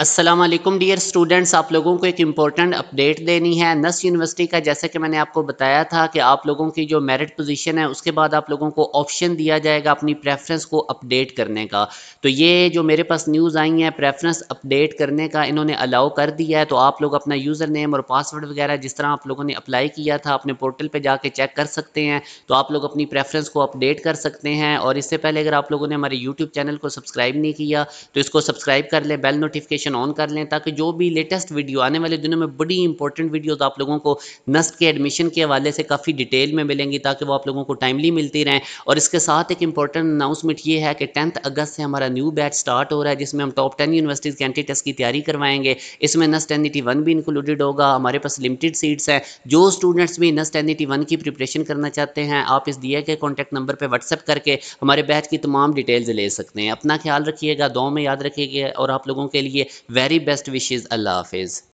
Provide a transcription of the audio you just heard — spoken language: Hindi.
असलम डियर स्टूडेंट्स आप लोगों को एक इम्पॉर्टेंट अपडेट देनी है नस यूनिवर्सिटी का जैसे कि मैंने आपको बताया था कि आप लोगों की जो मेरिट पोजीशन है उसके बाद आप लोगों को ऑप्शन दिया जाएगा अपनी प्रेफरेंस को अपडेट करने का तो ये जो मेरे पास न्यूज़ आई है प्रेफरेंस अपडेट करने का इन्होंने अलाउ कर दिया है तो आप लोग अपना यूज़र नेम और पासवर्ड वगैरह जिस तरह आप लोगों ने अप्लाई किया था अपने पोर्टल पर जाके चेक कर सकते हैं तो आप लोग अपनी प्रेफरेंस को अपडेट कर सकते हैं और इससे पहले अगर आप लोगों ने हमारे यूट्यूब चैनल को सब्सक्राइब नहीं किया तो इसको सब्सक्राइब कर लें बेल नोटिफिकेशन नोटिफिकेशन ऑन कर लें ताकि जो भी लेटेस्ट वीडियो आने वाले दिनों में बड़ी इंपॉर्टेंट वीडियोज़ आप लोगों को नस्ट के एडमिशन के हवाले से काफ़ी डिटेल में मिलेंगी ताकि वो आप लोगों को टाइमली मिलती रहें और इसके साथ एक इंपॉर्टेंट अनाउंसमेंट ये है कि टेंथ अगस्त से हमारा न्यू बैच स्टार्ट हो रहा है जिसमें हम टॉप टेन यूनिवर्सिटीज़ के एंटी टेस्ट की तैयारी करवाएंगे इसमें नस्ट एन वन भी इंक्लूडेड होगा हमारे पास लिमिटेड सीट्स हैं जो स्टूडेंट्स भी नस्ट एन वन की प्रिपरेशन करना चाहते हैं आप इस दिए गए कॉन्टैक्ट नंबर पर व्हाट्सअप करके हमारे बैच की तमाम डिटेल्स ले सकते हैं अपना ख्याल रखिएगा दो में याद रखिएगा और आप लोगों के लिए very best wishes Allah Hafiz.